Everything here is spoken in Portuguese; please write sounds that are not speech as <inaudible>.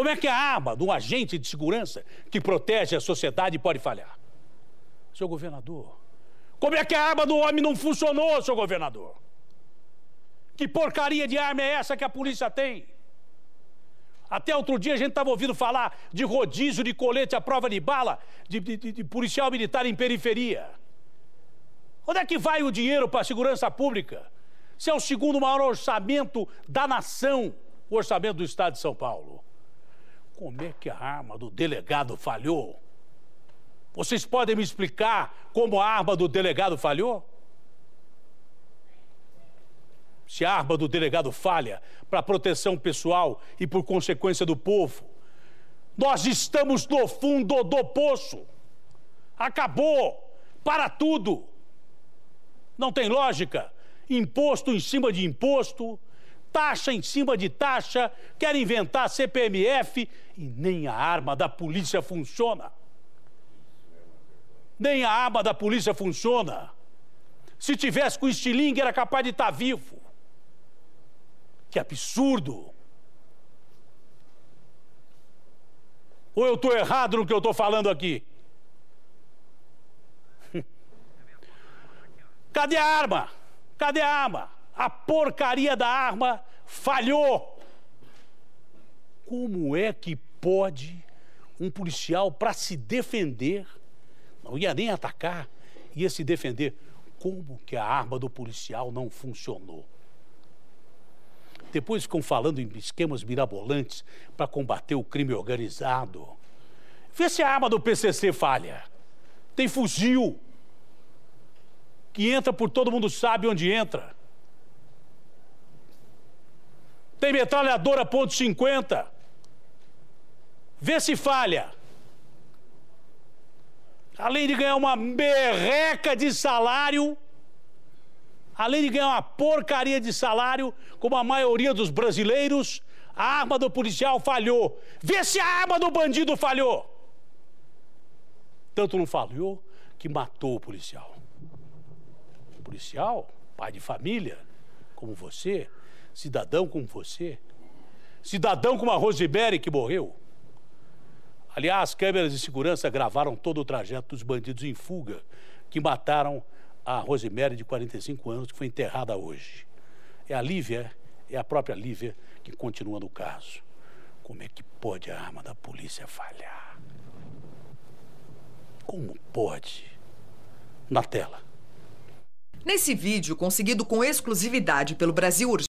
Como é que é a arma de um agente de segurança que protege a sociedade pode falhar? Seu governador. Como é que a arma do homem não funcionou, seu governador? Que porcaria de arma é essa que a polícia tem? Até outro dia a gente estava ouvindo falar de rodízio de colete à prova de bala de, de, de policial militar em periferia. Onde é que vai o dinheiro para a segurança pública? Se é o segundo maior orçamento da nação, o orçamento do Estado de São Paulo como é que a arma do delegado falhou? Vocês podem me explicar como a arma do delegado falhou? Se a arma do delegado falha para proteção pessoal e por consequência do povo, nós estamos no fundo do poço. Acabou para tudo. Não tem lógica. Imposto em cima de imposto, taxa em cima de taxa, quer inventar CPMF e nem a arma da polícia funciona. Nem a arma da polícia funciona. Se tivesse com estilingue, era capaz de estar tá vivo. Que absurdo! Ou eu estou errado no que eu estou falando aqui? <laughs> Cadê a arma? Cadê a arma? a porcaria da arma falhou. Como é que pode um policial, para se defender, não ia nem atacar, ia se defender? Como que a arma do policial não funcionou? Depois ficam falando em esquemas mirabolantes para combater o crime organizado. Vê se a arma do PCC falha. Tem fuzil que entra por todo mundo sabe onde entra. Tem metralhadora ponto .50. Vê se falha. Além de ganhar uma berreca de salário, além de ganhar uma porcaria de salário, como a maioria dos brasileiros, a arma do policial falhou. Vê se a arma do bandido falhou. Tanto não falhou que matou o policial. O policial, pai de família, como você, Cidadão como você. Cidadão como a Rosibere que morreu. Aliás, câmeras de segurança gravaram todo o trajeto dos bandidos em fuga que mataram a Rosemary, de 45 anos, que foi enterrada hoje. É a Lívia, é a própria Lívia, que continua no caso. Como é que pode a arma da polícia falhar? Como pode? Na tela. Nesse vídeo, conseguido com exclusividade pelo Brasil Urgente.